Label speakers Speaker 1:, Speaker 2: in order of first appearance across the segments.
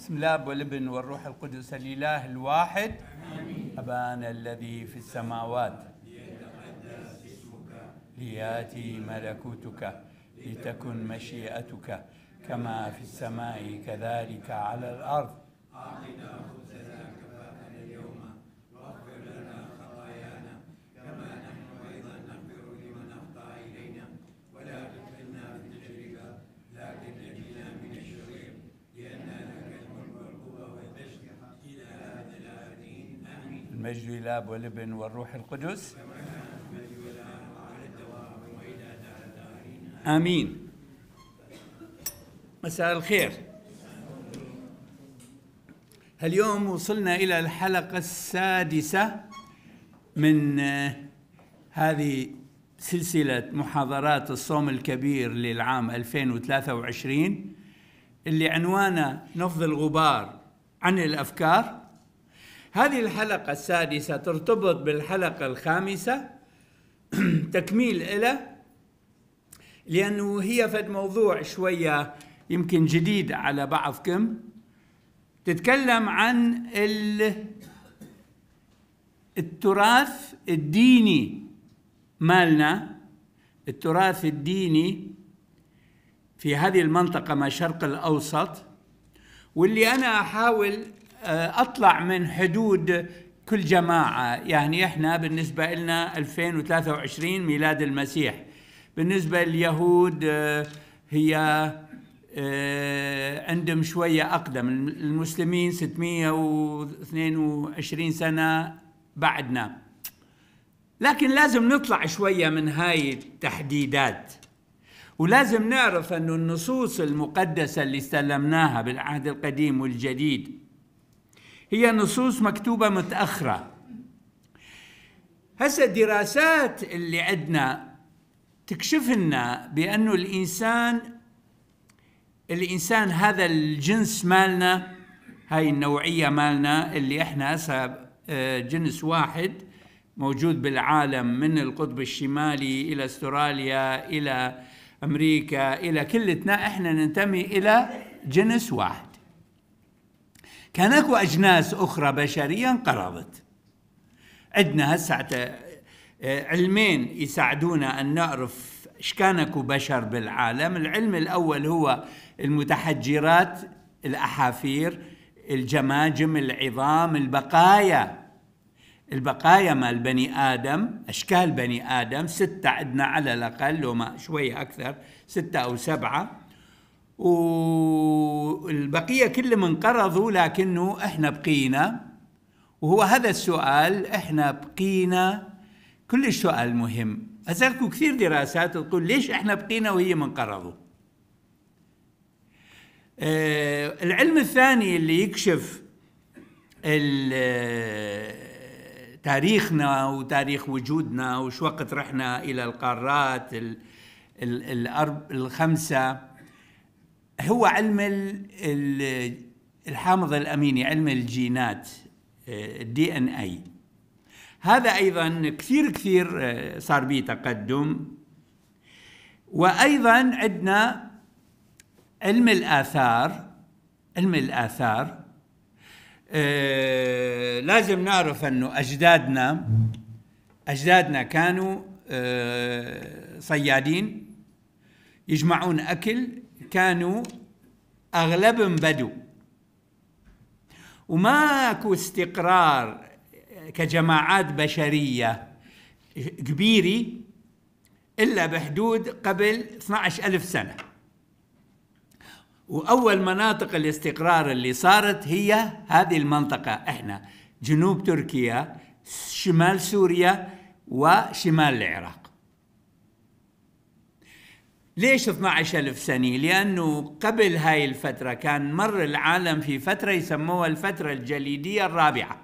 Speaker 1: بسم الله والابن والروح القدس الإله الواحد آمين. أبانا الذي في السماوات لياتي ملكوتك لتكن مشيئتك كما في السماء كذلك على الأرض أعطنا الاب والابن والروح القدس امين مساء الخير اليوم وصلنا الى الحلقه السادسه من آه، هذه سلسله محاضرات الصوم الكبير للعام 2023 اللي عنوانه نفض الغبار عن الافكار هذه الحلقة السادسة ترتبط بالحلقة الخامسة تكميل إلى لأنه هي فد موضوع شوية يمكن جديد على بعضكم تتكلم عن التراث الديني مالنا التراث الديني في هذه المنطقة ما شرق الأوسط واللي أنا أحاول آه، اطلع من حدود كل جماعه يعني احنا بالنسبه لنا 2023 ميلاد المسيح بالنسبه لليهود آه، هي آه، عندهم شويه اقدم المسلمين 622 سنه بعدنا لكن لازم نطلع شويه من هاي التحديدات ولازم نعرف أن النصوص المقدسة اللي استلمناها بالعهد القديم والجديد هي نصوص مكتوبة متأخرة هسا الدراسات اللي عندنا تكشف لنا بأنه الإنسان الإنسان هذا الجنس مالنا هاي النوعية مالنا اللي احنا هسا آه، جنس واحد موجود بالعالم من القطب الشمالي إلى استراليا إلى أمريكا إلى كلتنا احنا ننتمي إلى جنس واحد كان اكو اجناس اخرى بشريه انقرضت عندنا هسه آه، علمين يساعدونا ان نعرف ايش كان اكو بشر بالعالم العلم الاول هو المتحجرات الاحافير الجماجم العظام البقايا البقايا مال بني ادم اشكال بني ادم سته عندنا على الاقل وما شويه اكثر سته او سبعه والبقية كلهم انقرضوا لكنه احنا بقينا وهو هذا السؤال احنا بقينا كل السؤال مهم اسالكم كثير دراسات تقول ليش احنا بقينا وهي منقرضوا آه العلم الثاني اللي يكشف آه، تاريخنا وتاريخ وجودنا وش وقت رحنا إلى القارات الأرب الخمسة هو علم الحامض الاميني علم الجينات الدي ان اي هذا ايضا كثير كثير آه، صار به تقدم وايضا عندنا علم الاثار علم الاثار آه، لازم نعرف انه اجدادنا اجدادنا كانوا آه، صيادين يجمعون اكل كانوا أغلبهم بدو وماكو استقرار كجماعات بشرية كبيري إلا بحدود قبل 12 ألف سنة وأول مناطق الاستقرار اللي صارت هي هذه المنطقة إحنا جنوب تركيا شمال سوريا وشمال العراق ليش 12000 سنه لانه قبل هاي الفتره كان مر العالم في فتره يسموها الفتره الجليديه الرابعه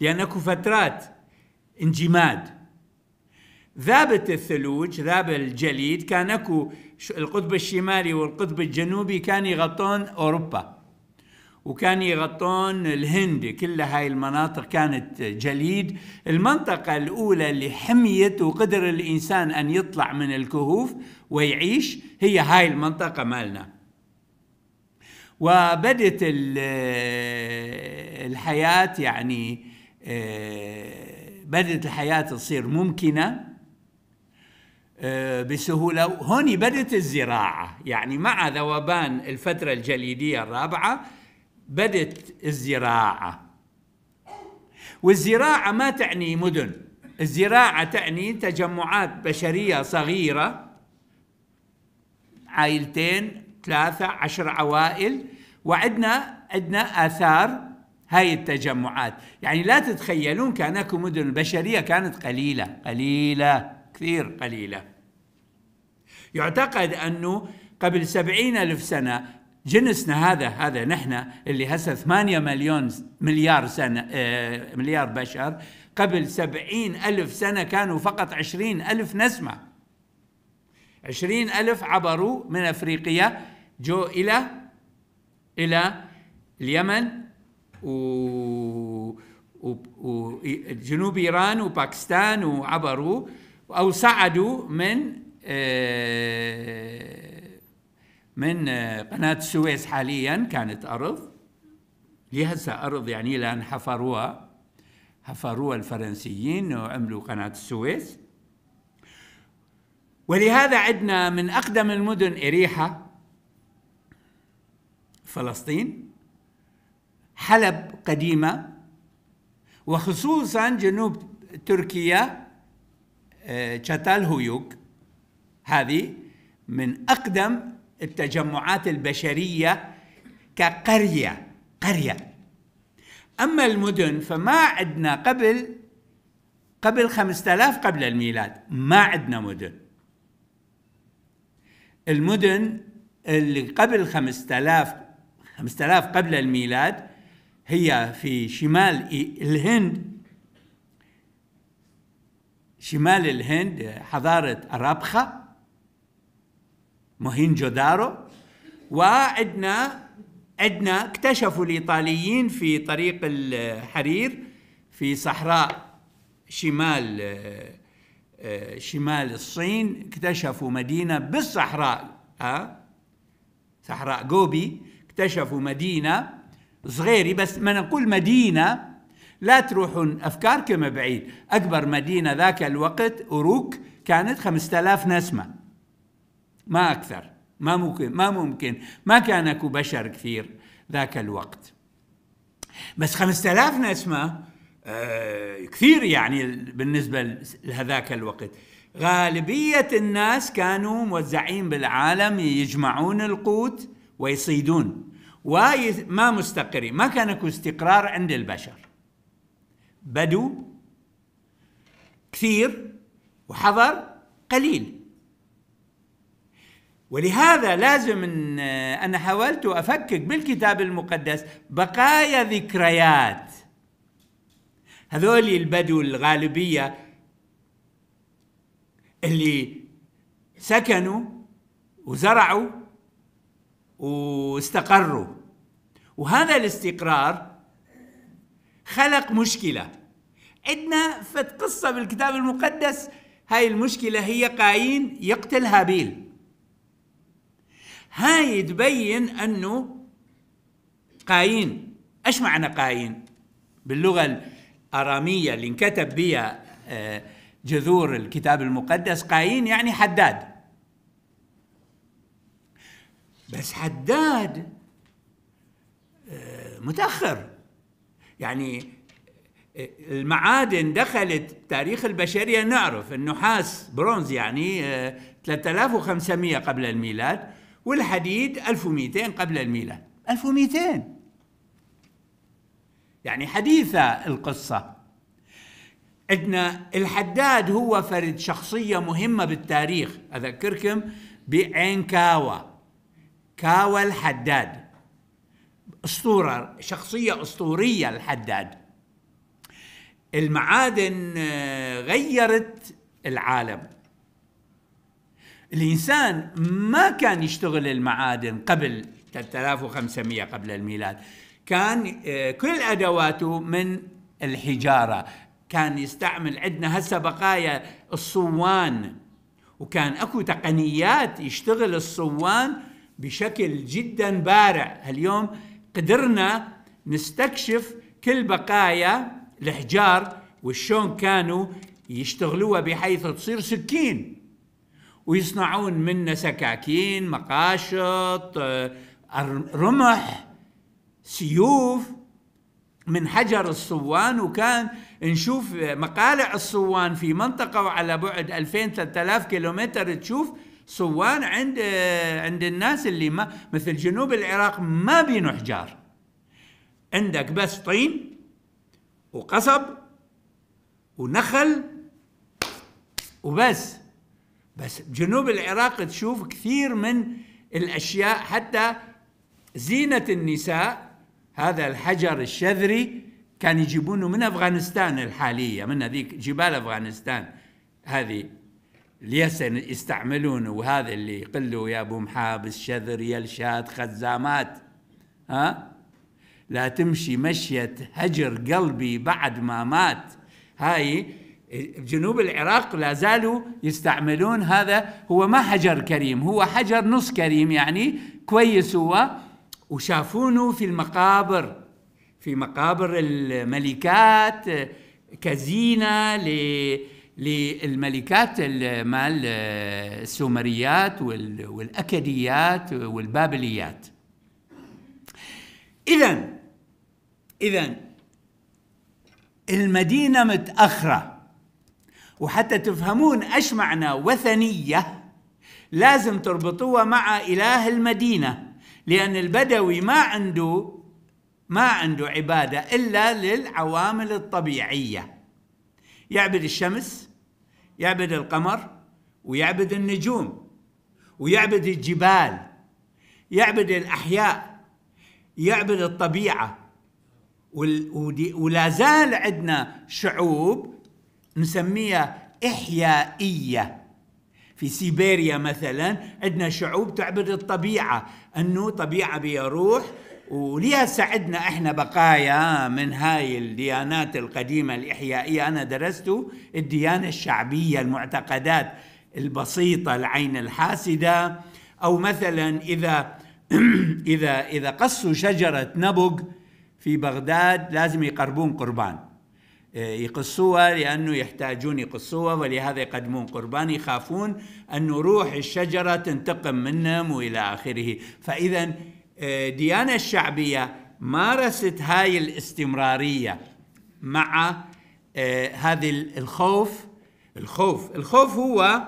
Speaker 1: لان اكو فترات انجماد ذابت الثلوج ذاب الجليد كان اكو القطب الشمالي والقطب الجنوبي كان يغطون اوروبا وكان يغطون الهند كل هاي المناطق كانت جليد المنطقة الأولى اللي حميت وقدر الإنسان أن يطلع من الكهوف ويعيش هي هاي المنطقة مالنا وبدت الحياة يعني آه، بدت الحياة تصير ممكنة آه، بسهولة هوني بدت الزراعة يعني مع ذوبان الفترة الجليدية الرابعة بدت الزراعة والزراعة ما تعني مدن الزراعة تعني تجمعات بشرية صغيرة عائلتين ثلاثة عشر عوائل وعندنا عندنا آثار هاي التجمعات يعني لا تتخيلون كان اكو مدن البشرية كانت قليلة قليلة كثير قليلة يعتقد أنه قبل سبعين ألف سنة جنسنا هذا هذا نحن اللي هسه 8 مليون مليار سنة آه، مليار بشر قبل سبعين ألف سنة كانوا فقط عشرين ألف نسمة عشرين ألف عبروا من أفريقيا جو إلى إلى اليمن و وجنوب إيران وباكستان وعبروا أو صعدوا من آه من آه، قناة السويس حاليا كانت أرض لهسه أرض يعني لأن حفروها حفروها الفرنسيين وعملوا قناة السويس ولهذا عندنا من أقدم المدن إريحة فلسطين حلب قديمة وخصوصا جنوب تركيا شتال آه، هويوك هذه من أقدم التجمعات البشرية كقرية قرية أما المدن فما عندنا قبل قبل 5000 قبل الميلاد ما عندنا مدن المدن اللي قبل 5000 5000 قبل الميلاد هي في شمال الهند شمال الهند حضارة أرابخة موهينجو دارو وعندنا عندنا اكتشفوا الايطاليين في طريق الحرير في صحراء شمال آه، شمال الصين اكتشفوا مدينه بالصحراء ها آه، صحراء جوبي اكتشفوا مدينه صغيره بس ما نقول مدينه لا تروحون افكاركم بعيد اكبر مدينه ذاك الوقت اوروك كانت 5000 نسمه ما أكثر ما ممكن ما ممكن ما كان أكو بشر كثير ذاك الوقت بس 5000 نسمة آه كثير يعني بالنسبة لهذاك الوقت غالبية الناس كانوا موزعين بالعالم يجمعون القوت ويصيدون وما مستقرين ما كان اكو استقرار عند البشر بدو كثير وحضر قليل ولهذا لازم إن أنا حاولت أفكك بالكتاب المقدس بقايا ذكريات هذول البدو الغالبية اللي سكنوا وزرعوا واستقروا وهذا الاستقرار خلق مشكلة عندنا في قصة بالكتاب المقدس هاي المشكلة هي قايين يقتل هابيل هاي تبين انه قايين ايش معنى قايين باللغه الاراميه اللي انكتب بها آه، جذور الكتاب المقدس قايين يعني حداد بس حداد آه، متاخر يعني آه، المعادن دخلت تاريخ البشريه نعرف النحاس برونز يعني 3500 قبل الميلاد والحديد 1200 قبل الميلاد 1200 يعني حديثة القصة عندنا الحداد هو فرد شخصية مهمة بالتاريخ أذكركم بعين كاوا كاوا الحداد أسطورة شخصية أسطورية الحداد المعادن آه، غيرت العالم الإنسان ما كان يشتغل المعادن قبل 3500 قبل الميلاد كان آه، كل أدواته من الحجارة كان يستعمل عندنا هسه بقايا الصوان وكان اكو تقنيات يشتغل الصوان بشكل جدا بارع اليوم قدرنا نستكشف كل بقايا الحجار وشون كانوا يشتغلوها بحيث تصير سكين ويصنعون منه سكاكين مقاشط آه، رمح سيوف من حجر الصوان وكان نشوف مقالع الصوان في منطقة وعلى بعد 2000 3000 كيلومتر تشوف صوان عند آه، عند الناس اللي ما مثل جنوب العراق ما بينو حجار عندك بس طين وقصب ونخل وبس بس جنوب العراق تشوف كثير من الأشياء حتى زينة النساء هذا الحجر الشذري كان يجيبونه من أفغانستان الحالية من هذيك جبال أفغانستان هذه اليسن يستعملونه وهذا اللي يقلوا يا ابو محابس شذر يلشات خزامات ها لا تمشي مشية هجر قلبي بعد ما مات هاي جنوب العراق لا زالوا يستعملون هذا هو ما حجر كريم هو حجر نص كريم يعني كويس هو وشافونه في المقابر في مقابر الملكات كزينه للملكات مال السومريات والاكديات والبابليات اذا اذا المدينه متاخره وحتى تفهمون ايش معنى وثنيه لازم تربطوها مع اله المدينه لان البدوي ما عنده ما عنده عباده الا للعوامل الطبيعيه يعبد الشمس يعبد القمر ويعبد النجوم ويعبد الجبال يعبد الاحياء يعبد الطبيعه ولا زال عندنا شعوب نسميها إحيائية في سيبيريا مثلا عندنا شعوب تعبد الطبيعة أنه طبيعة بيها روح وليها ساعدنا احنا بقايا من هاي الديانات القديمة الإحيائية أنا درست الديانة الشعبية المعتقدات البسيطة العين الحاسدة أو مثلا إذا إذا إذا قصوا شجرة نبق في بغداد لازم يقربون قربان يقصوها لأنه يحتاجون يقصوها ولهذا يقدمون قربان يخافون أن روح الشجرة تنتقم منهم وإلى آخره فإذا آه، ديانة الشعبية مارست هاي الاستمرارية مع آه، هذا الخوف الخوف الخوف هو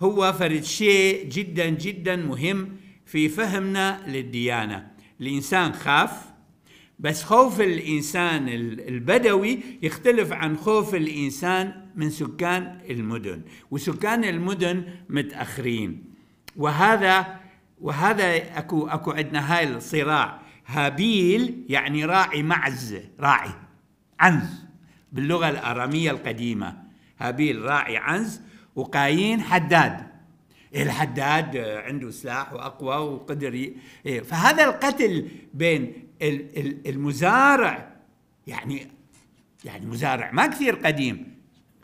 Speaker 1: هو فرد شيء جدا جدا مهم في فهمنا للديانة الإنسان خاف بس خوف الإنسان البدوي يختلف عن خوف الإنسان من سكان المدن وسكان المدن متأخرين وهذا وهذا اكو اكو عندنا هاي الصراع هابيل يعني راعي معز راعي عنز باللغه الاراميه القديمه هابيل راعي عنز وقايين حداد الحداد عنده سلاح واقوى وقدر إيه. فهذا القتل بين المزارع يعني يعني مزارع ما كثير قديم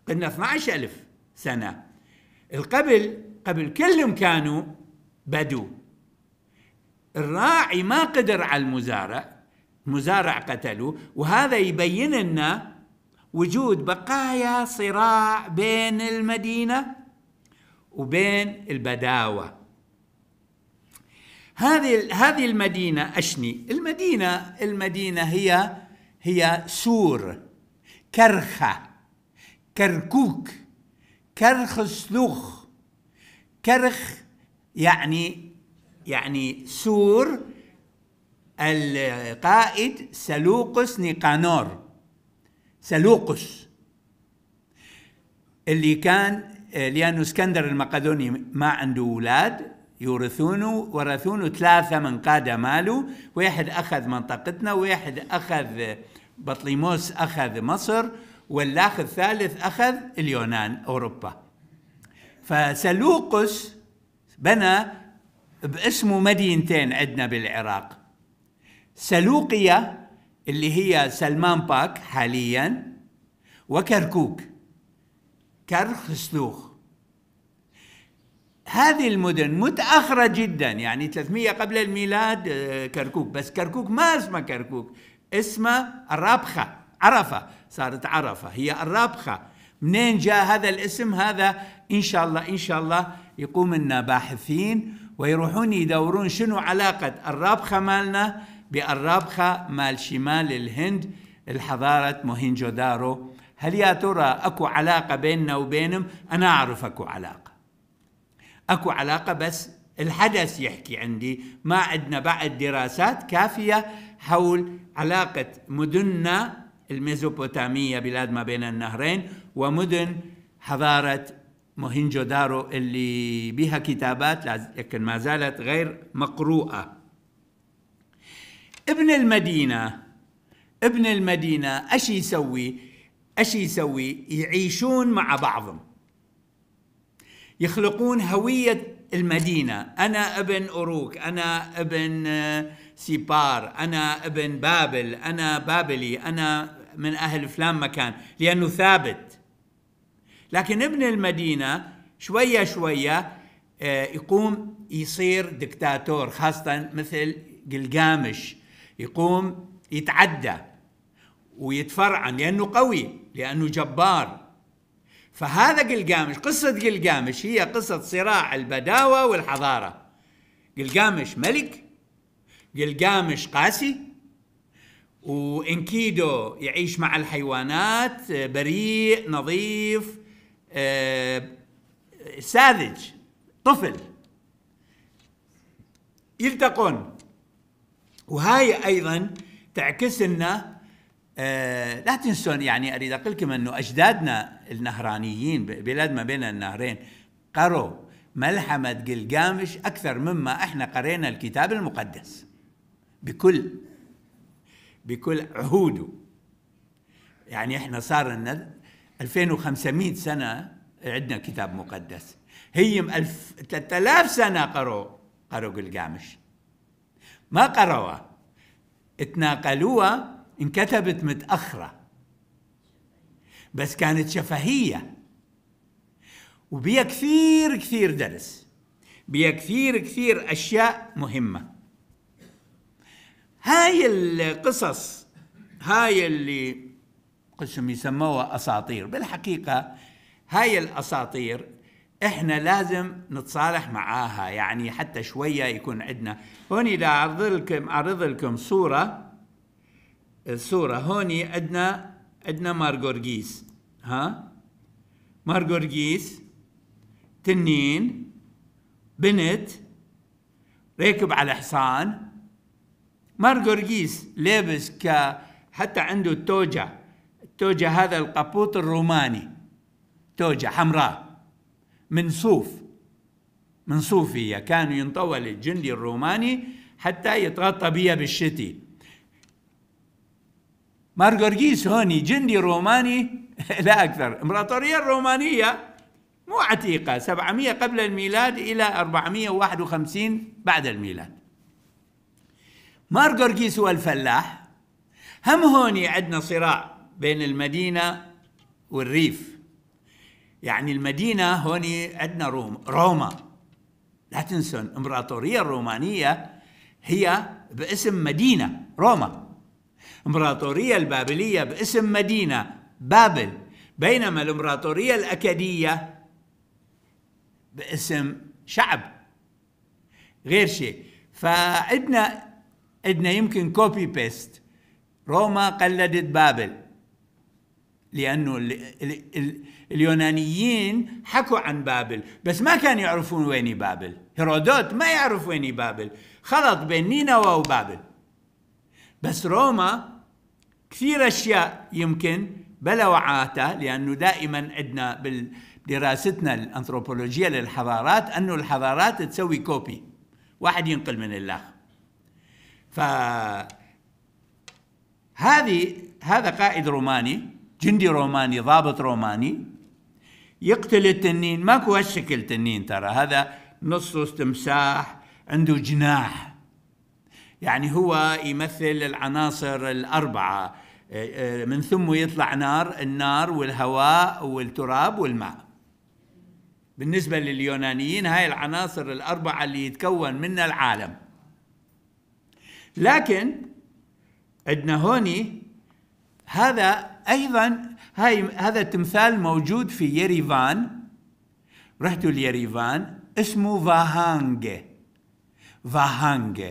Speaker 1: قلنا 12000 سنه القبل قبل كلهم كانوا بدو الراعي ما قدر على المزارع المزارع قتلوه وهذا يبين لنا وجود بقايا صراع بين المدينه وبين البداوة هذه هذه المدينة أشني المدينة المدينة هي هي سور كرخة كركوك كرخ سلوخ كرخ يعني يعني سور القائد سلوقس نيقانور سلوقس اللي كان لأن اسكندر المقدوني ما عنده أولاد يورثونه ورثونه ثلاثة من قادة ماله واحد أخذ منطقتنا واحد أخذ بطليموس أخذ مصر والاخ الثالث أخذ اليونان أوروبا فسلوقس بنى باسمه مدينتين عندنا بالعراق سلوقية اللي هي سلمان باك حاليا وكركوك كرخسلوخ هذه المدن متأخرة جدا يعني 300 قبل الميلاد آه، كركوك بس كركوك ما اسمه كركوك اسمه الرابخة عرفة صارت عرفة هي الرابخة منين جاء هذا الاسم هذا إن شاء الله إن شاء الله يقوم لنا باحثين ويروحون يدورون شنو علاقة الرابخة مالنا بالرابخة مال شمال الهند الحضارة موهنجو دارو هل يا ترى اكو علاقه بيننا وبينهم انا اعرف اكو علاقه اكو علاقه بس الحدث يحكي عندي ما عندنا بعد دراسات كافيه حول علاقه مدننا الميزوبوتاميه بلاد ما بين النهرين ومدن حضاره موهنجو دارو اللي بها كتابات لكن ما زالت غير مقروءه ابن المدينه ابن المدينه ايش يسوي ايش يسوي؟ يعيشون مع بعضهم يخلقون هوية المدينة أنا ابن أوروك أنا ابن آه، سيبار أنا ابن بابل أنا بابلي أنا من أهل فلان مكان لأنه ثابت لكن ابن المدينة شوية شوية آه، يقوم يصير دكتاتور خاصة مثل قلقامش يقوم يتعدى ويتفرعن لأنه قوي لأنه جبار فهذا قلقامش قصة قلقامش هي قصة صراع البداوة والحضارة قلقامش ملك قلقامش قاسي وإنكيدو يعيش مع الحيوانات بريء نظيف آه، ساذج طفل يلتقون وهاي أيضا تعكس لنا آه، لا تنسون يعني اريد اقول لكم انه اجدادنا النهرانيين بلاد ما بين النهرين قروا ملحمه جلجامش اكثر مما احنا قرينا الكتاب المقدس بكل بكل عهوده يعني احنا صار لنا 2500 سنه عندنا كتاب مقدس هي 3000 سنه قروا قروا جلجامش ما قروها اتناقلوها انكتبت متأخرة بس كانت شفهية وبيها كثير كثير درس بيها كثير كثير أشياء مهمة هاي القصص هاي اللي قسم يسموها أساطير بالحقيقة هاي الأساطير احنا لازم نتصالح معاها يعني حتى شويه يكون عندنا هوني اذا لكم اعرض لكم صوره الصورة هوني عندنا عندنا مارغورجيس ها مارغورجيس تنين بنت راكب على حصان مارغورجيس لابس ك حتى عنده التوجة التوجة هذا القبوط الروماني توجة حمراء من صوف من صوف هي كانوا ينطول للجندي الروماني حتى يتغطى بيها بالشتي مارغورغيس هوني جندي روماني لا أكثر إمبراطورية الرومانية مو عتيقة 700 قبل الميلاد إلى 451 بعد الميلاد مارغورغيس هو الفلاح هم هوني عندنا صراع بين المدينة والريف يعني المدينة هوني عندنا روم روما لا تنسون الإمبراطورية الرومانية هي باسم مدينة روما الإمبراطورية البابلية باسم مدينة بابل بينما الإمبراطورية الأكدية باسم شعب غير شيء فعندنا عندنا يمكن كوبي بيست روما قلدت بابل لانه اليونانيين حكوا عن بابل بس ما كانوا يعرفون وين بابل هيرودوت ما يعرف وين بابل خلط بين نينوى وبابل بس روما كثير اشياء يمكن بلا وعاته لانه دائما عندنا بدراستنا الانثروبولوجيه للحضارات انه الحضارات تسوي كوبي واحد ينقل من الاخر ف هذه هذا قائد روماني جندي روماني ضابط روماني يقتل التنين ماكو هالشكل تنين ترى هذا نصه تمساح عنده جناح يعني هو يمثل العناصر الأربعة آه، آه، من ثم يطلع نار النار والهواء والتراب والماء بالنسبة لليونانيين هاي العناصر الأربعة اللي يتكون منها العالم لكن عندنا هوني هذا أيضا هاي هذا التمثال موجود في يريفان رحتوا ليريفان اسمه فاهانج فاهانج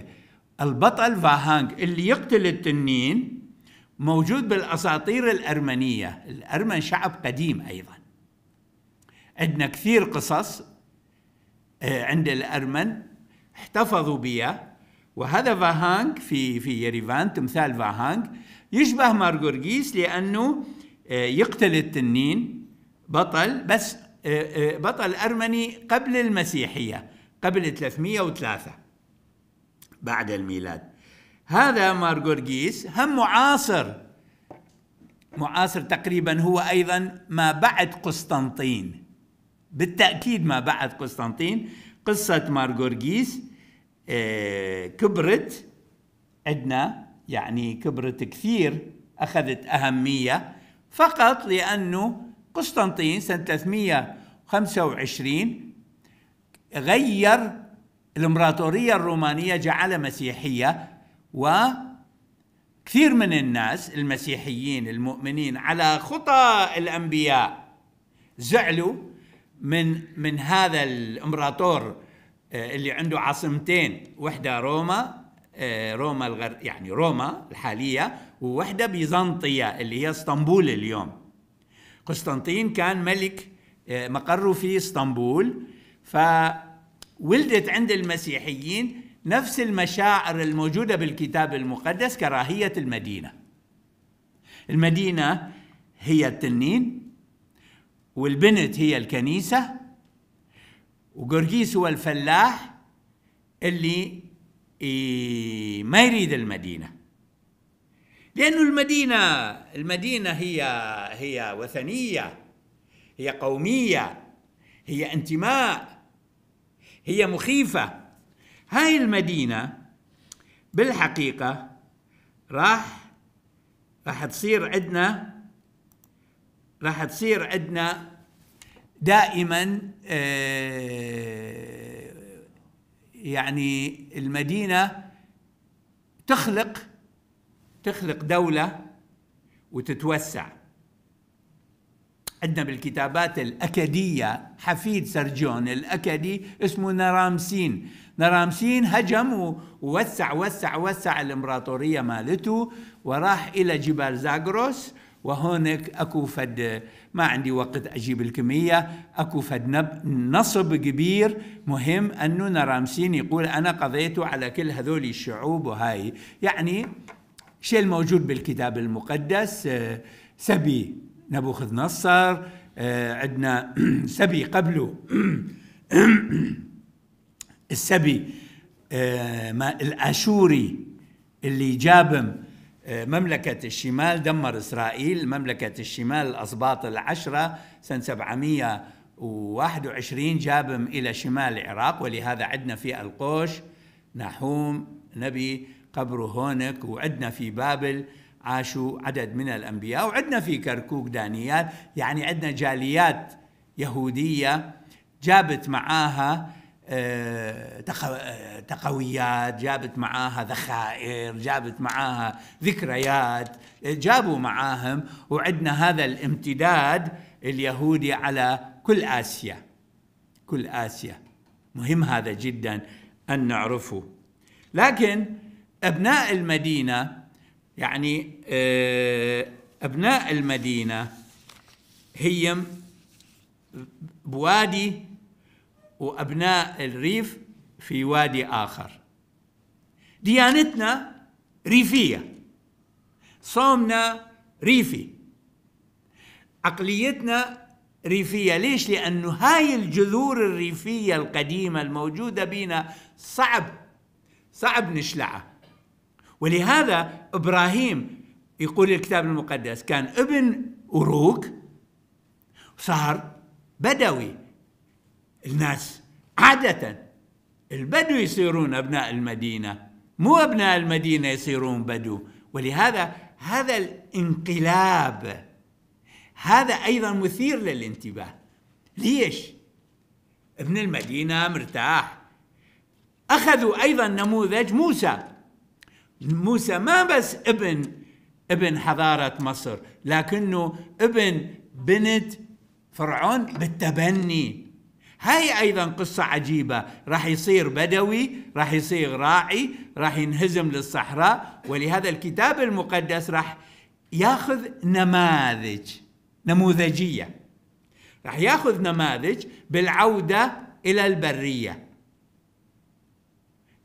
Speaker 1: البطل فاهانج اللي يقتل التنين موجود بالأساطير الأرمنية الأرمن شعب قديم أيضا عندنا كثير قصص آه، عند الأرمن احتفظوا بها وهذا فاهانج في في يريفان تمثال فاهانج يشبه مارغورغيس لأنه آه، يقتل التنين بطل بس آه، بطل أرمني قبل المسيحية قبل 303 بعد الميلاد هذا مارغورغيس هم معاصر معاصر تقريبا هو أيضا ما بعد قسطنطين بالتأكيد ما بعد قسطنطين قصة مارغورغيس آه، كبرت عندنا يعني كبرت كثير أخذت أهمية فقط لأنه قسطنطين سنة 325 غير الامبراطورية الرومانية جعلها مسيحية وكثير من الناس المسيحيين المؤمنين على خطى الأنبياء زعلوا من من هذا الامبراطور آه، اللي عنده عاصمتين وحدة روما آه، روما الغر يعني روما الحالية ووحدة بيزنطية اللي هي اسطنبول اليوم قسطنطين كان ملك آه، مقره في اسطنبول ف ولدت عند المسيحيين نفس المشاعر الموجودة بالكتاب المقدس كراهية المدينة المدينة هي التنين والبنت هي الكنيسة وقرقيس هو الفلاح اللي إيه، ما يريد المدينة لأنه المدينة المدينة هي هي وثنية هي قومية هي انتماء هي مخيفة هاي المدينة بالحقيقة راح راح تصير عندنا راح تصير عندنا دائما آه، يعني المدينة تخلق تخلق دولة وتتوسع عندنا بالكتابات الأكدية حفيد سرجون الأكدي اسمه نرامسين نرامسين هجم ووسع وسع وسع الإمبراطورية مالته وراح إلى جبال زاغروس وهونك اكو فد ما عندي وقت اجيب الكميه اكو فد نصب كبير مهم انه نرامسين يقول انا قضيت على كل هذول الشعوب وهاي يعني شيء الموجود بالكتاب المقدس آه، سبي نبوخذ نصر آه، عندنا سبي قبله السبي آه، ما الاشوري اللي جابم آه، مملكة الشمال دمر إسرائيل مملكة الشمال الأسباط العشرة سنة 721 جابم إلى شمال العراق ولهذا عندنا في القوش نحوم نبي قبره هونك وعندنا في بابل عاشوا عدد من الأنبياء وعندنا في كركوك دانيال يعني عندنا جاليات يهودية جابت معاها آه، آه، تقويات جابت معاها ذخائر جابت معاها ذكريات جابوا معاهم وعندنا هذا الامتداد اليهودي على كل آسيا كل آسيا مهم هذا جدا أن نعرفه لكن أبناء المدينة يعني آه, أبناء المدينة هي بوادي وأبناء الريف في وادي آخر ديانتنا ريفية صومنا ريفي عقليتنا ريفية ليش؟ لأنه هاي الجذور الريفية القديمة الموجودة بينا صعب صعب نشلعها ولهذا ابراهيم يقول الكتاب المقدس كان ابن أروك صار بدوي الناس عادة البدو يصيرون أبناء المدينة مو أبناء المدينة يصيرون بدو ولهذا هذا الانقلاب هذا أيضا مثير للانتباه ليش؟ ابن المدينة مرتاح أخذوا أيضا نموذج موسى موسى ما بس ابن ابن حضارة مصر لكنه ابن بنت فرعون بالتبني هاي ايضا قصة عجيبة راح يصير بدوي راح يصير راعي راح ينهزم للصحراء ولهذا الكتاب المقدس راح ياخذ نماذج نموذجية راح ياخذ نماذج بالعودة الى البرية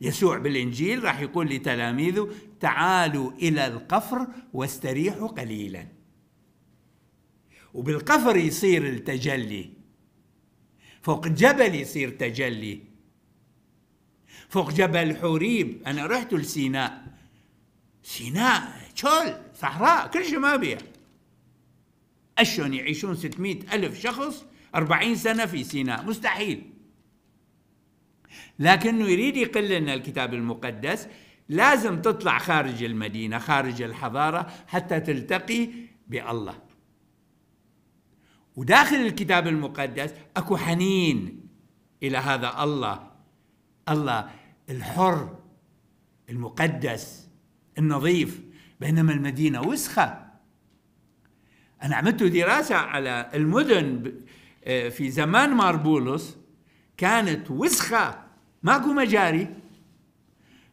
Speaker 1: يسوع بالإنجيل راح يقول لتلاميذه تعالوا إلى القفر واستريحوا قليلا وبالقفر يصير التجلي فوق جبل يصير تجلي فوق جبل حوريب أنا رحت لسيناء سيناء شول صحراء كل شيء ما بيها أشون يعيشون 600 ألف شخص 40 سنة في سيناء مستحيل لكنه يريد يقل لنا الكتاب المقدس لازم تطلع خارج المدينة خارج الحضارة حتى تلتقي بالله وداخل الكتاب المقدس أكو حنين إلى هذا الله الله الحر المقدس النظيف بينما المدينة وسخة أنا عملت دراسة على المدن آه، في زمان مار بولس كانت وسخة ماكو مجاري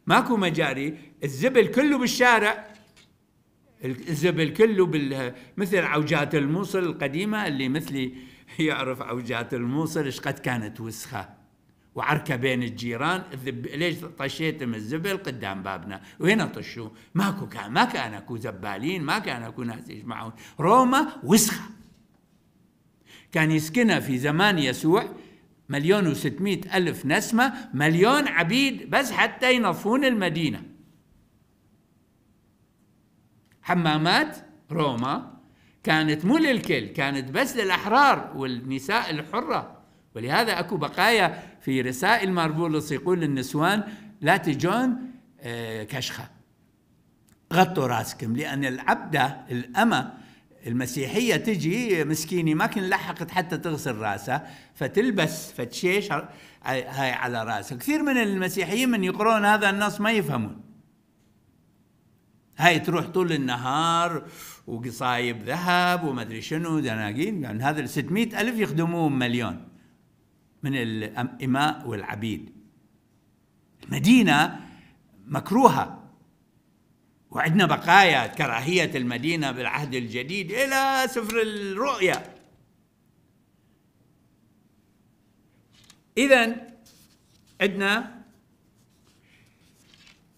Speaker 1: ماكو مجاري الزبل كله بالشارع الزبل كله بال مثل عوجات الموصل القديمه اللي مثلي يعرف عوجات الموصل ايش قد كانت وسخه وعركه بين الجيران الذب... ليش طشيتم الزبل قدام بابنا وهنا طشوا ماكو كان ما كان اكو زبالين ما كان اكو ناس يجمعون روما وسخه كان يسكنها في زمان يسوع مليون وستمائة ألف نسمة مليون عبيد بس حتى ينظفون المدينة حمامات روما كانت مو للكل كانت بس للأحرار والنساء الحرة ولهذا أكو بقايا في رسائل ماربولس يقول للنسوان لا تجون آه، كشخة غطوا راسكم لأن العبدة الأمة المسيحية تجي مسكينة ما كان لحقت حتى تغسل راسها فتلبس فتشيش هاي على راسها كثير من المسيحيين من يقرون هذا النص ما يفهمون هاي تروح طول النهار وقصايب ذهب وما ادري شنو دناقين لان يعني هذا ال الف يخدموهم مليون من الاماء والعبيد المدينه مكروهه وعندنا بقايا كراهية المدينة بالعهد الجديد إلى سفر الرؤيا إذا عندنا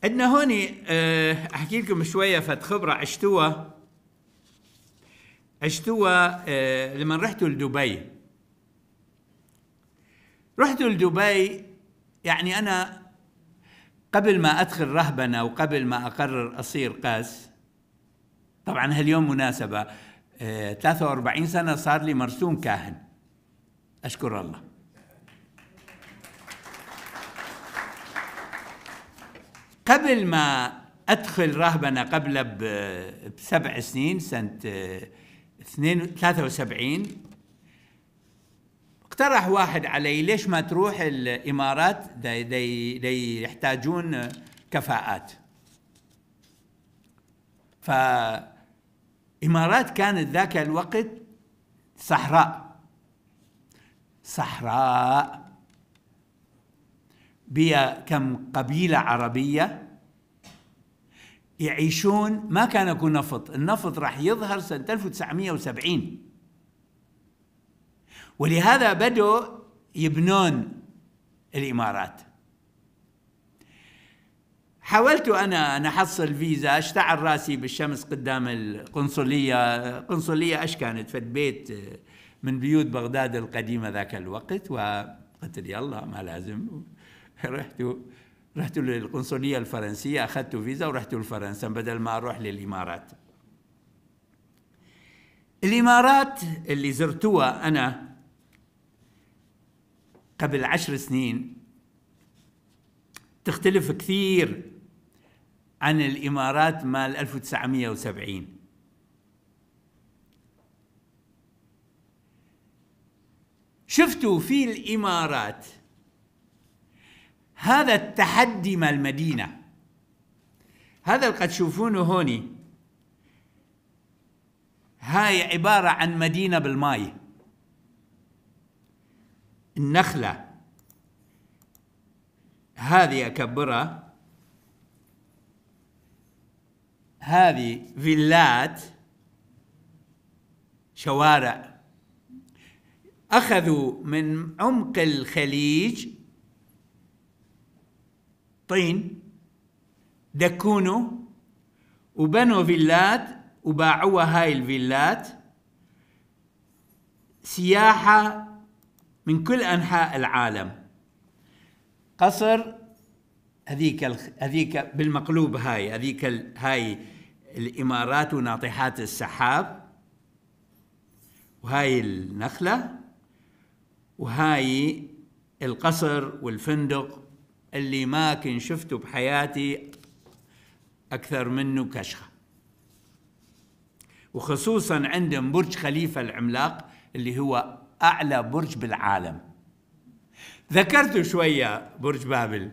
Speaker 1: عندنا هوني آه، أحكي لكم شوية فت خبرة عشتوها عشتوها آه، لما رحتوا لدبي رحتوا لدبي يعني أنا قبل ما أدخل رهبنة وقبل ما أقرر أصير قاس طبعا هاليوم مناسبة 43 آه، سنة صار لي مرسوم كاهن أشكر الله قبل ما أدخل رهبنة قبل بسبع سنين سنة 73 آه، اقترح واحد علي ليش ما تروح الامارات دي, دي, دي يحتاجون كفاءات فامارات كانت ذاك الوقت صحراء صحراء بيا كم قبيله عربيه يعيشون ما كان اكو نفط النفط راح يظهر سنه 1970 ولهذا بدوا يبنون الامارات حاولت انا ان احصل فيزا اشتعل راسي بالشمس قدام القنصليه قنصليه اش كانت فد بيت آه، من بيوت بغداد القديمه ذاك الوقت وقلت لي يلا ما لازم رحت رحت للقنصليه الفرنسيه اخذت فيزا ورحت لفرنسا بدل ما اروح للامارات الامارات اللي زرتوها انا قبل عشر سنين تختلف كثير عن الإمارات مال 1970 شفتوا في الإمارات هذا التحدي مال المدينة هذا اللي قد تشوفونه هوني هاي عبارة عن مدينة بالماي النخلة هذه أكبرها هذه فيلات شوارع أخذوا من عمق الخليج طين دكونه وبنوا فيلات وباعوها هاي الفيلات سياحة من كل انحاء العالم قصر هذيك هذيك بالمقلوب هاي هذيك هاي الامارات وناطحات السحاب وهاي النخله وهاي القصر والفندق اللي ما كن شفته بحياتي اكثر منه كشخه وخصوصا عندهم برج خليفه العملاق اللي هو أعلى برج بالعالم ذكرت شوية برج بابل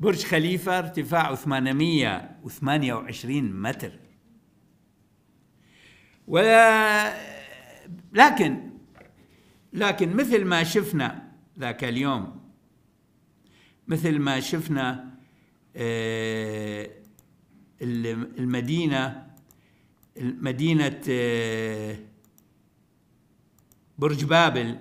Speaker 1: برج خليفة ارتفاعه 828 متر ولا لكن لكن مثل ما شفنا ذاك اليوم مثل ما شفنا آه، المدينة مدينة آه، برج بابل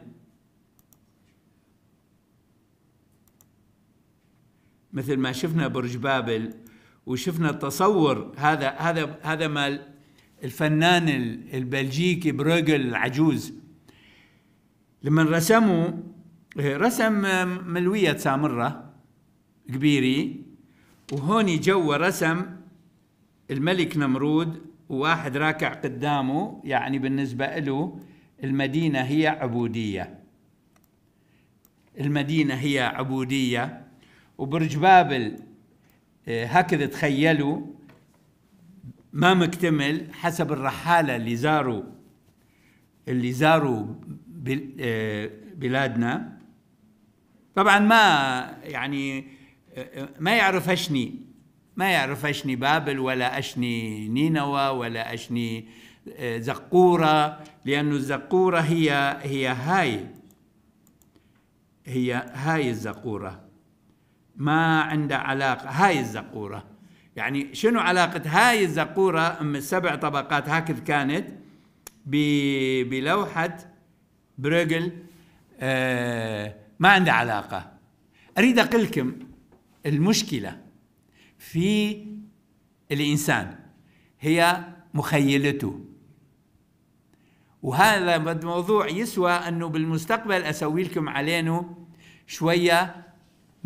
Speaker 1: مثل ما شفنا برج بابل وشفنا التصور هذا هذا هذا مال الفنان البلجيكي بروغل العجوز لما رسموا رسم ملوية سامرة كبيري وهوني جوا رسم الملك نمرود وواحد راكع قدامه يعني بالنسبة له المدينة هي عبودية المدينة هي عبودية وبرج بابل آه، هكذا تخيلوا ما مكتمل حسب الرحالة اللي زاروا اللي زاروا آه، بلادنا طبعا ما يعني آه، ما يعرف اشني ما يعرف اشني بابل ولا اشني نينوى ولا اشني زقوره لأن الزقورة هي هي هاي هي هاي الزقورة ما عندها علاقة هاي الزقورة يعني شنو علاقة هاي الزقورة من السبع طبقات هكذا كانت بلوحة بريغل آه ما عندها علاقة أريد أقول لكم المشكلة في الإنسان هي مخيلته وهذا موضوع يسوى انه بالمستقبل اسوي لكم علينا شويه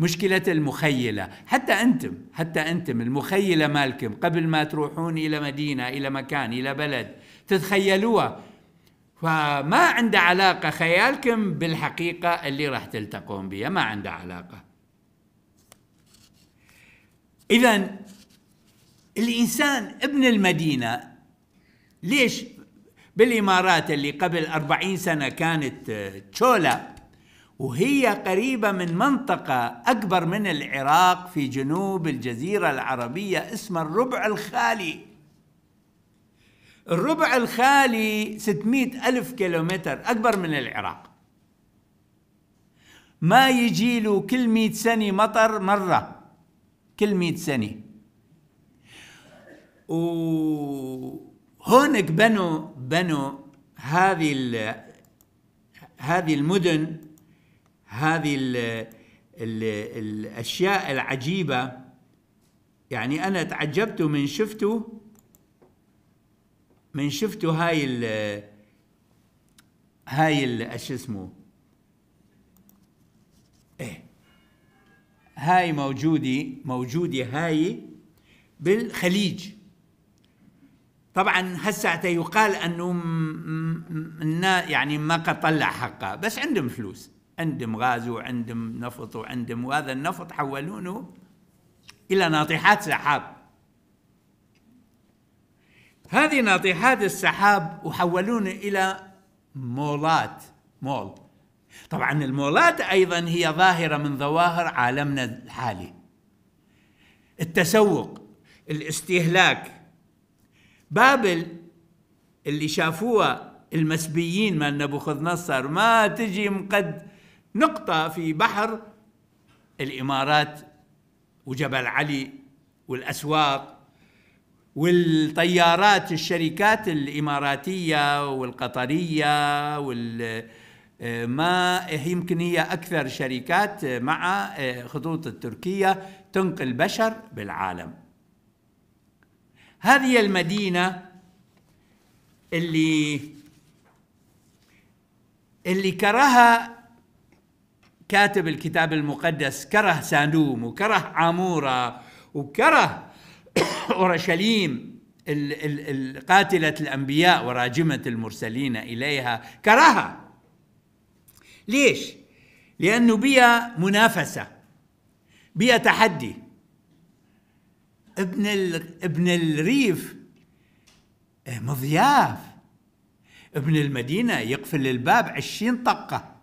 Speaker 1: مشكلة المخيلة حتى أنتم حتى أنتم المخيلة مالكم قبل ما تروحون إلى مدينة إلى مكان إلى بلد تتخيلوها فما عنده علاقة خيالكم بالحقيقة اللي راح تلتقون بها ما عنده علاقة إذا الإنسان ابن المدينة ليش بالإمارات اللي قبل أربعين سنة كانت آه، تشولا وهي قريبة من منطقة أكبر من العراق في جنوب الجزيرة العربية اسمها الربع الخالي الربع الخالي 600 ألف كيلومتر أكبر من العراق ما يجي له كل 100 سنة مطر مرة كل 100 سنة و هونك بنوا بنوا هذه هذه المدن هذه ال ال الاشياء العجيبه يعني انا تعجبت من شفته من شفته هاي ال هاي ال شو اسمه ايه هاي موجوده موجوده هاي بالخليج طبعا هسه يقال انه يعني ما قد طلع حقه بس عندهم فلوس عندهم غاز وعندهم نفط وعندهم وهذا النفط حولونه الى ناطحات سحاب هذه ناطحات السحاب وحولونه الى مولات مول طبعا المولات ايضا هي ظاهره من ظواهر عالمنا الحالي التسوق الاستهلاك بابل اللي شافوها المسبيين مال نبوخذ نصر ما تجي مقد نقطة في بحر الإمارات وجبل علي والأسواق والطيارات الشركات الإماراتية والقطرية وال ما يمكن هي أكثر شركات مع خطوط التركية تنقل بشر بالعالم هذه المدينة اللي اللي كرهها كاتب الكتاب المقدس كره سانوم وكره عامورة وكره أورشليم قاتلة الأنبياء وراجمة المرسلين إليها كرهها ليش؟ لأنه بيها منافسة بيها تحدي ابن ابن الريف إيه، مضياف ابن المدينة يقفل الباب عشرين طقة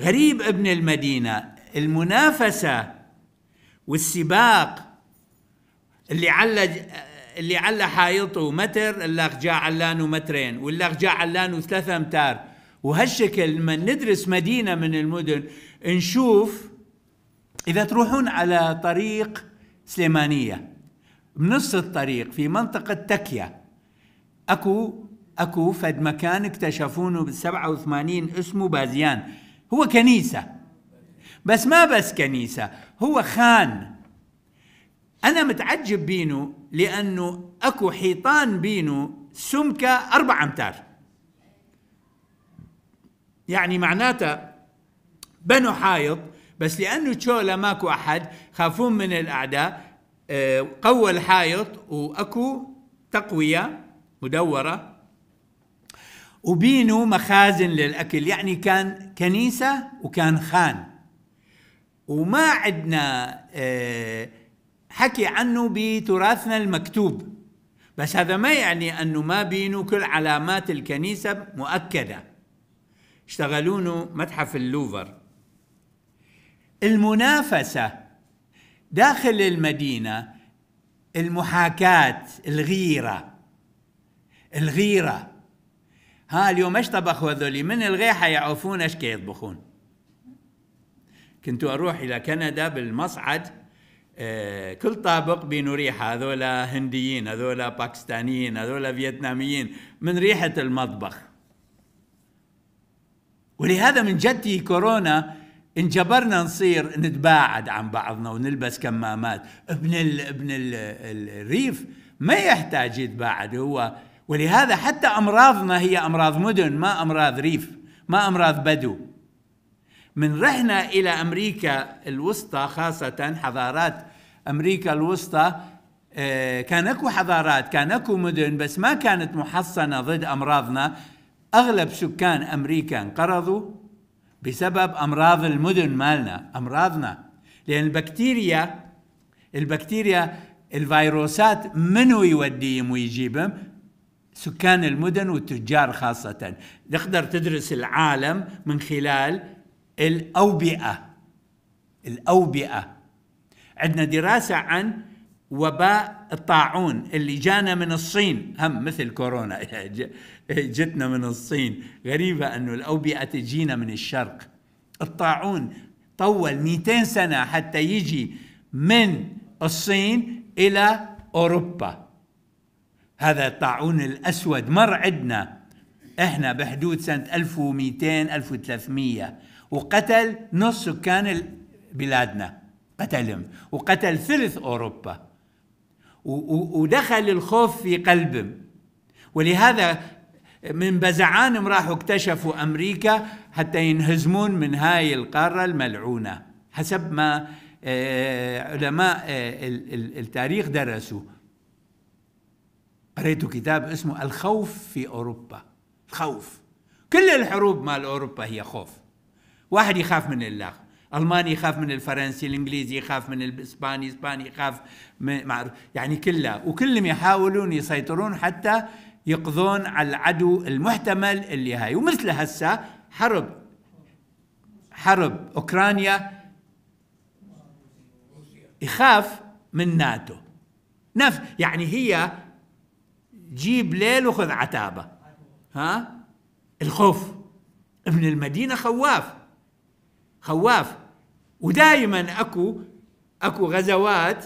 Speaker 1: غريب ابن المدينة المنافسة والسباق اللي على اللي على حائطه متر اللاخ جاء علانه مترين واللاخ جاء علانه ثلاثة امتار وهالشكل لما ندرس مدينة من المدن نشوف إذا تروحون على طريق سليمانية بنص الطريق في منطقة تكيا أكو أكو فد مكان اكتشفونه بال 87 اسمه بازيان هو كنيسة بس ما بس كنيسة هو خان أنا متعجب بينه لأنه أكو حيطان بينه سمكة أربعة أمتار يعني معناته بنوا حائط بس لأنه تشولا ماكو أحد خافون من الأعداء آه، قوى الحائط وأكو تقوية مدورة وبينوا مخازن للأكل يعني كان كنيسة وكان خان وما عندنا آه، حكي عنه بتراثنا المكتوب بس هذا ما يعني أنه ما بينوا كل علامات الكنيسة مؤكدة اشتغلونه متحف اللوفر المنافسة داخل المدينة المحاكاة الغيرة الغيرة ها اليوم ايش طبخوا هذولي من الغيحة يعرفون ايش يطبخون كنت اروح الى كندا بالمصعد آه كل طابق بينه ريحه هذولا هنديين هذولا باكستانيين هذولا فيتناميين من ريحه المطبخ ولهذا من جدي كورونا انجبرنا نصير نتباعد عن بعضنا ونلبس كمامات ابن الـ ابن الـ الريف ما يحتاج يتباعد هو ولهذا حتى امراضنا هي امراض مدن ما امراض ريف ما امراض بدو من رحنا الى امريكا الوسطى خاصه حضارات امريكا الوسطى آه، كان اكو حضارات كان اكو مدن بس ما كانت محصنه ضد امراضنا اغلب سكان امريكا انقرضوا بسبب امراض المدن مالنا امراضنا لان البكتيريا البكتيريا الفيروسات منو يوديهم ويجيبهم سكان المدن والتجار خاصة تقدر تدرس العالم من خلال الأوبئة الأوبئة عندنا دراسة عن وباء الطاعون اللي جانا من الصين هم مثل كورونا جتنا من الصين غريبة أنه الأوبئة تجينا من الشرق الطاعون طول 200 سنة حتى يجي من الصين إلى أوروبا هذا الطاعون الأسود مر عندنا احنا بحدود سنة 1200 1300 وقتل نص سكان بلادنا قتلهم وقتل ثلث أوروبا ودخل الخوف في قلبه ولهذا من بزعان راحوا اكتشفوا أمريكا حتى ينهزمون من هاي القارة الملعونة حسب ما آه، علماء آه، التاريخ درسوا قريت كتاب اسمه الخوف في أوروبا الخوف كل الحروب مال أوروبا هي خوف واحد يخاف من الله الماني يخاف من الفرنسي الانجليزي يخاف من الاسباني الاسباني يخاف من معروف يعني كلها وكلهم يحاولون يسيطرون حتى يقضون على العدو المحتمل اللي هاي ومثل هسه حرب حرب اوكرانيا يخاف من ناتو نف يعني هي جيب ليل وخذ عتابه ها الخوف ابن المدينه خواف خواف ودائما اكو اكو غزوات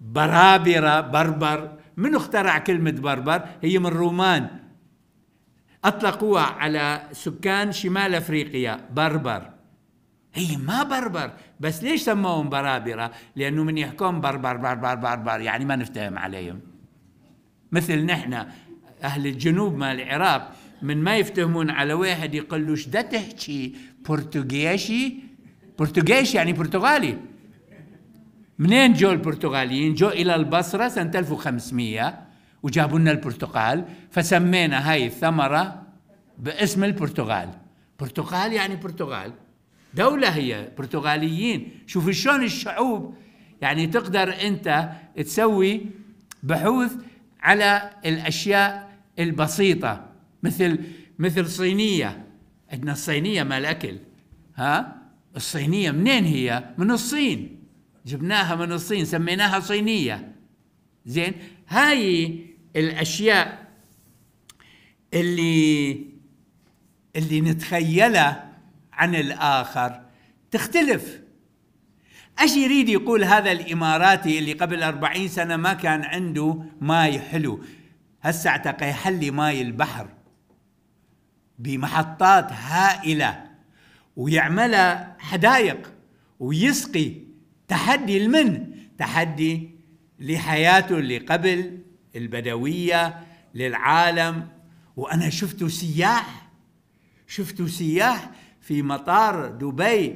Speaker 1: برابره بربر من اخترع كلمه بربر هي من الرومان اطلقوها على سكان شمال افريقيا بربر هي ما بربر بس ليش سموهم برابره لانه من يحكم بربر بربر بربر يعني ما نفتهم عليهم مثل نحن اهل الجنوب مال العراق من ما يفتهمون على واحد يقول له ده تحكي برتغيشي برتغالي يعني برتغالي منين جو البرتغاليين جو إلى البصرة سنة 1500 وجابوا لنا البرتقال فسمينا هاي الثمرة باسم البرتغال برتقال يعني برتغال دولة هي برتغاليين شوف شلون الشعوب يعني تقدر أنت تسوي بحوث على الأشياء البسيطة مثل مثل صينيه عندنا الصينيه مال اكل ها الصينيه منين هي؟ من الصين جبناها من الصين سميناها صينيه زين هاي الاشياء اللي اللي نتخيلها عن الاخر تختلف ايش يريد يقول هذا الاماراتي اللي قبل 40 سنه ما كان عنده ماي حلو هسه اعتقد يحلي ماي البحر بمحطات هائله ويعملها حدائق ويسقي تحدي لمن؟ تحدي لحياته اللي قبل البدويه للعالم وانا شفت سياح شفت سياح في مطار دبي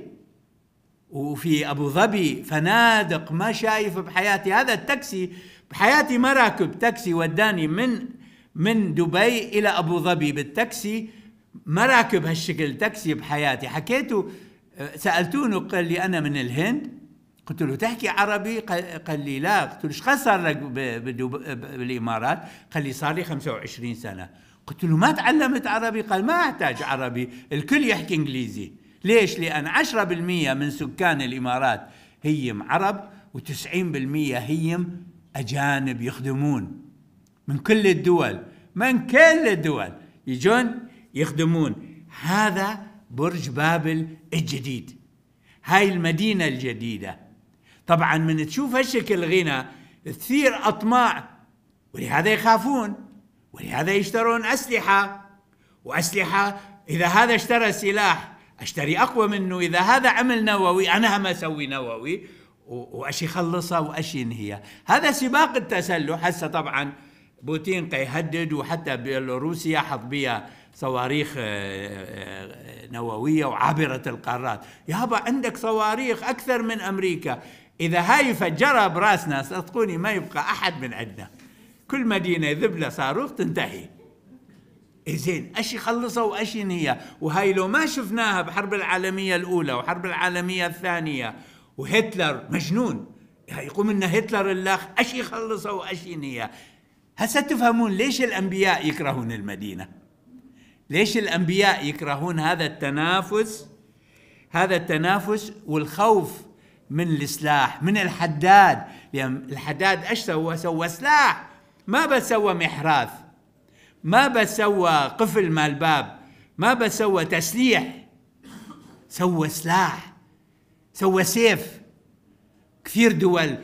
Speaker 1: وفي ابو ظبي فنادق ما شايف بحياتي هذا التاكسي بحياتي ما راكب تاكسي وداني من من دبي الى ابو ظبي بالتاكسي ما راكب هالشكل تاكسي بحياتي حكيته آه، سالتونه قال لي انا من الهند قلت له تحكي عربي قال لي لا قلت له ايش صار لك آه، بالامارات قال لي صار لي 25 سنه قلت له ما تعلمت عربي قال ما احتاج عربي الكل يحكي انجليزي ليش لان 10% من سكان الامارات هيم عرب و90% هيم اجانب يخدمون من كل الدول من كل الدول يجون يخدمون هذا برج بابل الجديد هاي المدينة الجديدة طبعا من تشوف هالشكل غنى تثير أطماع ولهذا يخافون ولهذا يشترون أسلحة وأسلحة إذا هذا اشترى سلاح أشتري أقوى منه إذا هذا عمل نووي أنا هم أسوي نووي وأش يخلصها وأش ينهيها هذا سباق التسلح هسه طبعا بوتين قيهدد وحتى بيلاروسيا حط بيها صواريخ آه، آه، آه، نووية وعبرة القارات يابا عندك صواريخ أكثر من أمريكا إذا هاي فجرها براسنا صدقوني ما يبقى أحد من عندنا كل مدينة ذبله صاروخ تنتهي إيه زين اش يخلصها واش ينهيها وهاي لو ما شفناها بحرب العالمية الأولى وحرب العالمية الثانية وهتلر مجنون يقوم لنا هتلر الاخ اش يخلصها واش ينهيها هسه تفهمون ليش الأنبياء يكرهون المدينة ليش الانبياء يكرهون هذا التنافس هذا التنافس والخوف من السلاح من الحداد لان يعني الحداد ايش سوى سوى سلاح ما بس سوى محراث ما بس سوى قفل مال باب ما بس سوى تسليح سوى سلاح سوى سيف كثير دول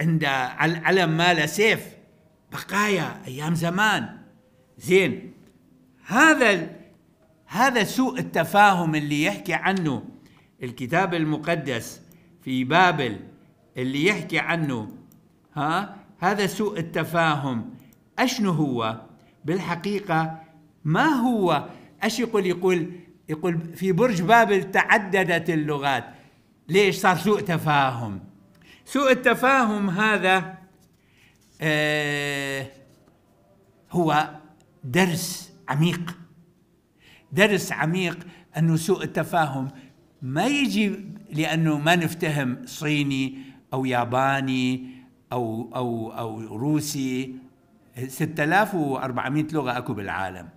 Speaker 1: عندها علم ماله سيف بقايا ايام زمان زين هذا هذا سوء التفاهم اللي يحكي عنه الكتاب المقدس في بابل اللي يحكي عنه ها هذا سوء التفاهم اشنو هو بالحقيقه ما هو اش يقول يقول يقول في برج بابل تعددت اللغات ليش صار سوء تفاهم سوء التفاهم هذا آه هو درس عميق درس عميق انه سوء التفاهم ما يجي لانه ما نفتهم صيني او ياباني او او او روسي 6400 لغه اكو بالعالم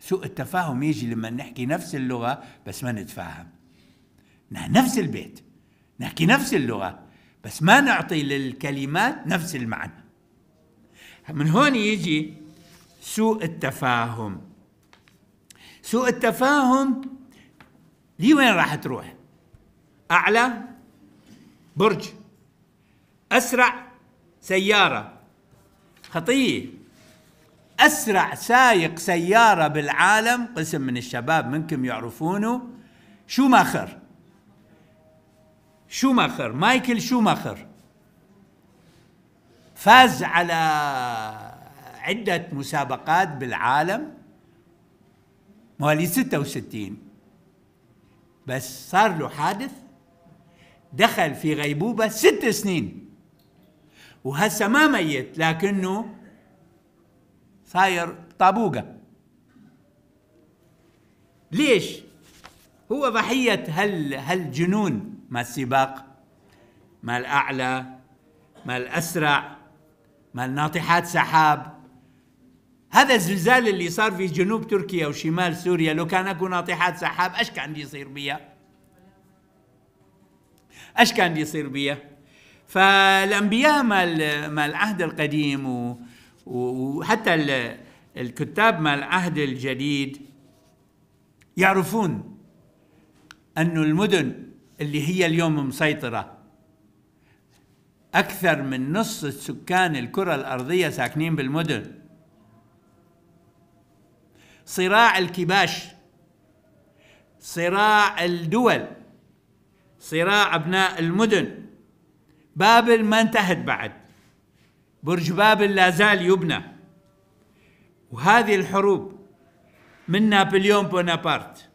Speaker 1: سوء التفاهم يجي لما نحكي نفس اللغه بس ما نتفاهم نحن نفس البيت نحكي نفس اللغه بس ما نعطي للكلمات نفس المعنى من هون يجي سوء التفاهم سوء التفاهم لي وين راح تروح أعلى برج أسرع سيارة خطية أسرع سايق سيارة بالعالم قسم من الشباب منكم يعرفونه شو شو ماخر مايكل شو ماخر فاز على عدة مسابقات بالعالم مواليد 66 بس صار له حادث دخل في غيبوبة ست سنين وهسه ما ميت لكنه صاير طابوقة ليش؟ هو ضحية هال هالجنون ما السباق ما الأعلى ما الأسرع ما الناطحات سحاب هذا الزلزال اللي صار في جنوب تركيا وشمال سوريا لو كان اكو ناطحات سحاب ايش كان بده يصير بيا؟ ايش كان بده يصير بيا؟ فالانبياء مال مال العهد القديم وحتى الكتاب مال العهد الجديد يعرفون أن المدن اللي هي اليوم مسيطرة أكثر من نص سكان الكرة الأرضية ساكنين بالمدن صراع الكباش صراع الدول صراع ابناء المدن بابل ما انتهت بعد برج بابل لا زال يبنى وهذه الحروب من نابليون بونابرت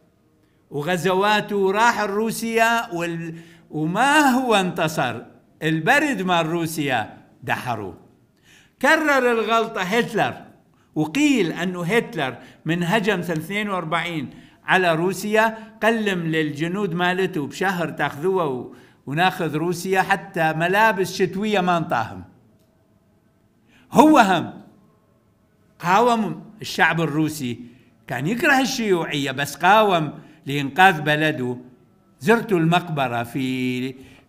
Speaker 1: وغزواته راح الروسيا وال... وما هو انتصر البرد مال روسيا دحروه كرر الغلطة هتلر وقيل أن هتلر من هجم سنة 42 على روسيا قلم للجنود مالته بشهر تاخذوه وناخذ روسيا حتى ملابس شتوية ما انطاهم هو هم قاوم الشعب الروسي كان يكره الشيوعية بس قاوم لإنقاذ بلده زرت المقبرة في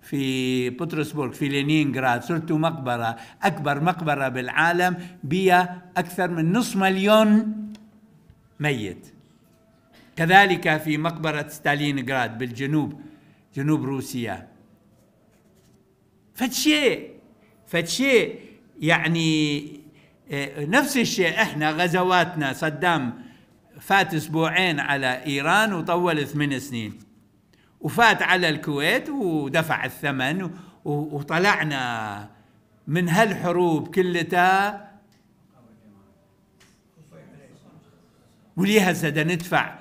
Speaker 1: في بطرسبورغ في لينينغراد صرت مقبرة أكبر مقبرة بالعالم بها أكثر من نصف مليون ميت كذلك في مقبرة ستالينغراد بالجنوب جنوب روسيا فتشي فتشي يعني آه، نفس الشيء احنا غزواتنا صدام فات اسبوعين على ايران وطول ثمان سنين وفات على الكويت ودفع الثمن وطلعنا من هالحروب كلتا وليها دا ندفع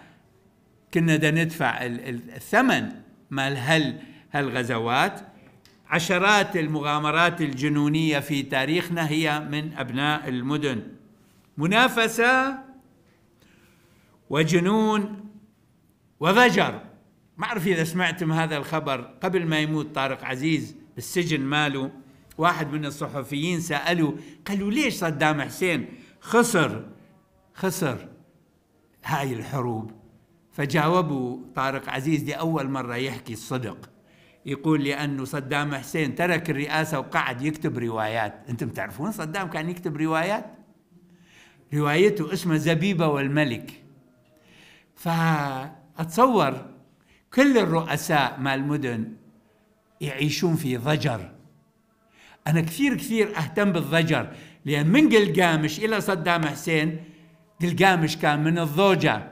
Speaker 1: كنا دا ندفع الثمن مال هال هالغزوات عشرات المغامرات الجنونية في تاريخنا هي من أبناء المدن منافسة وجنون وضجر ما أعرف إذا سمعتم هذا الخبر قبل ما يموت طارق عزيز بالسجن ماله واحد من الصحفيين سالوا قالوا ليش صدام حسين خسر خسر هاي الحروب فجاوبوا طارق عزيز لأول مرة يحكي الصدق يقول لأنه صدام حسين ترك الرئاسة وقعد يكتب روايات أنتم تعرفون صدام كان يكتب روايات روايته اسمها زبيبة والملك فأتصور كل الرؤساء مال المدن يعيشون في ضجر أنا كثير كثير أهتم بالضجر لأن من قلقامش إلى صدام حسين قلقامش كان من الضوجة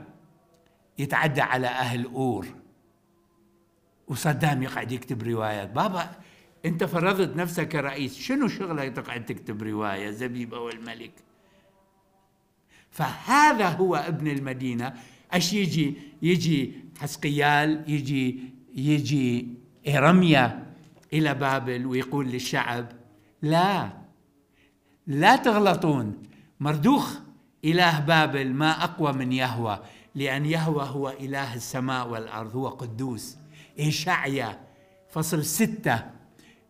Speaker 1: يتعدى على أهل أور وصدام يقعد يكتب روايات بابا أنت فرضت نفسك كرئيس شنو شغلك تقعد تكتب رواية زبيبة والملك فهذا هو ابن المدينة أش يجي يجي حسقيال يجي يجي إرميا إلى بابل ويقول للشعب لا لا تغلطون مردوخ إله بابل ما أقوى من يهوى لأن يهوى هو إله السماء والأرض هو قدوس إشعيا فصل ستة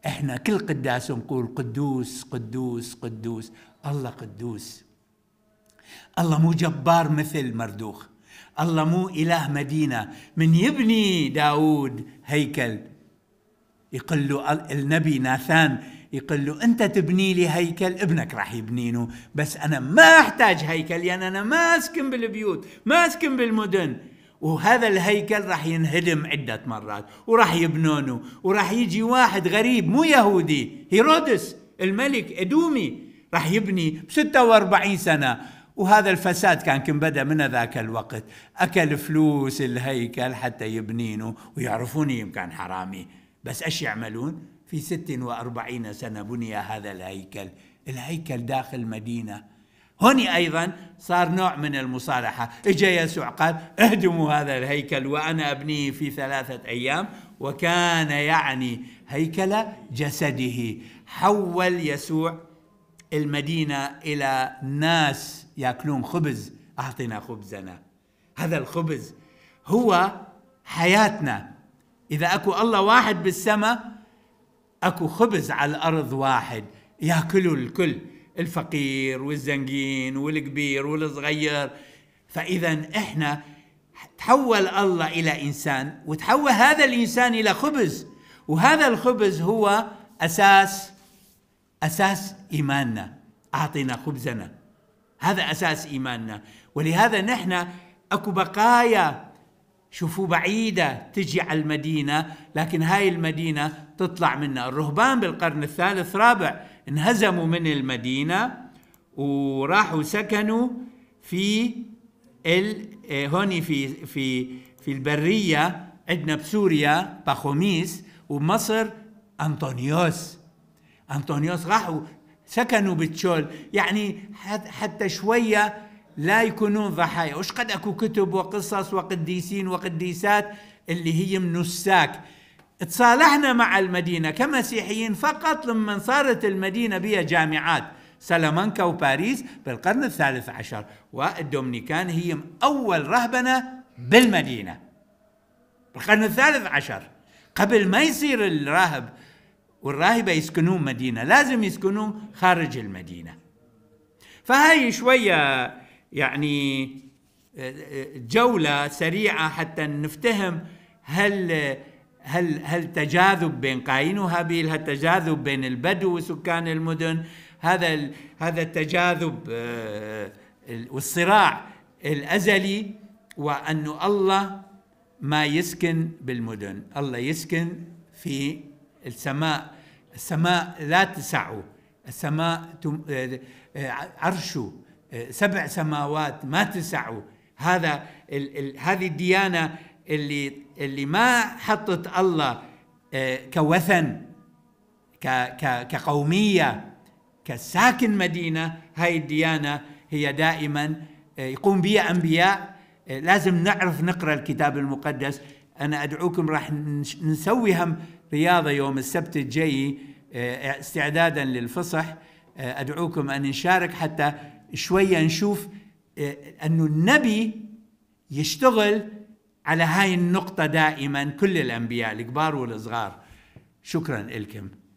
Speaker 1: إحنا كل قداس نقول قدوس قدوس قدوس الله قدوس الله مو جبار مثل مردوخ الله مو إله مدينة من يبني داود هيكل يقول له النبي ناثان يقول له أنت تبني لي هيكل ابنك راح يبنينه بس أنا ما أحتاج هيكل لأن يعني أنا ما أسكن بالبيوت ما أسكن بالمدن وهذا الهيكل راح ينهدم عدة مرات وراح يبنونه وراح يجي واحد غريب مو يهودي هيرودس الملك ادومي راح يبني ب 46 سنه وهذا الفساد كان كم بدا من ذاك الوقت اكل فلوس الهيكل حتى يبنينه ويعرفون يمكن حرامي بس ايش يعملون في 46 سنه بني هذا الهيكل الهيكل داخل مدينه هني ايضا صار نوع من المصالحه اجى يسوع قال اهدموا هذا الهيكل وانا ابنيه في ثلاثه ايام وكان يعني هيكل جسده حول يسوع المدينه الى ناس ياكلون خبز اعطنا خبزنا هذا الخبز هو حياتنا اذا اكو الله واحد بالسماء اكو خبز على الارض واحد ياكله الكل الفقير والزنقين والكبير والصغير فاذا احنا تحول الله الى انسان وتحول هذا الانسان الى خبز وهذا الخبز هو اساس اساس ايماننا اعطنا خبزنا هذا أساس إيماننا ولهذا نحن أكو بقايا شوفوا بعيدة تجي على المدينة لكن هاي المدينة تطلع منا الرهبان بالقرن الثالث رابع انهزموا من المدينة وراحوا سكنوا في ال... هوني في في في البرية عندنا بسوريا باخوميس ومصر أنطونيوس أنطونيوس راحوا سكنوا بتشول يعني حتى شوية لا يكونون ضحايا وش قد أكو كتب وقصص وقديسين وقديسات اللي هي من الساك تصالحنا مع المدينة كمسيحيين فقط لما صارت المدينة بها جامعات سلامانكا وباريس بالقرن الثالث عشر والدومينيكان هي أول رهبنة بالمدينة بالقرن الثالث عشر قبل ما يصير الراهب والراهبة يسكنون مدينة لازم يسكنون خارج المدينة فهاي شوية يعني آه، آه، جولة سريعة حتى نفتهم هل هل هل تجاذب بين قايين وهابيل هل تجاذب بين البدو وسكان المدن هذا هذا التجاذب آه، والصراع الازلي وانه الله ما يسكن بالمدن الله يسكن في السماء السماء لا تسعه السماء عرشه سبع سماوات ما تسعه هذا ال ال هذه الديانه اللي اللي ما حطت الله آه، كوثن كقوميه كساكن مدينه هاي الديانه هي دائما آه، يقوم بها انبياء آه، لازم نعرف نقرا الكتاب المقدس انا ادعوكم راح نسوي هم رياضة يوم السبت الجاي آه، استعدادا للفصح آه، أدعوكم أن نشارك حتى شوية نشوف آه، أن النبي يشتغل على هاي النقطة دائما كل الأنبياء الكبار والصغار شكرا لكم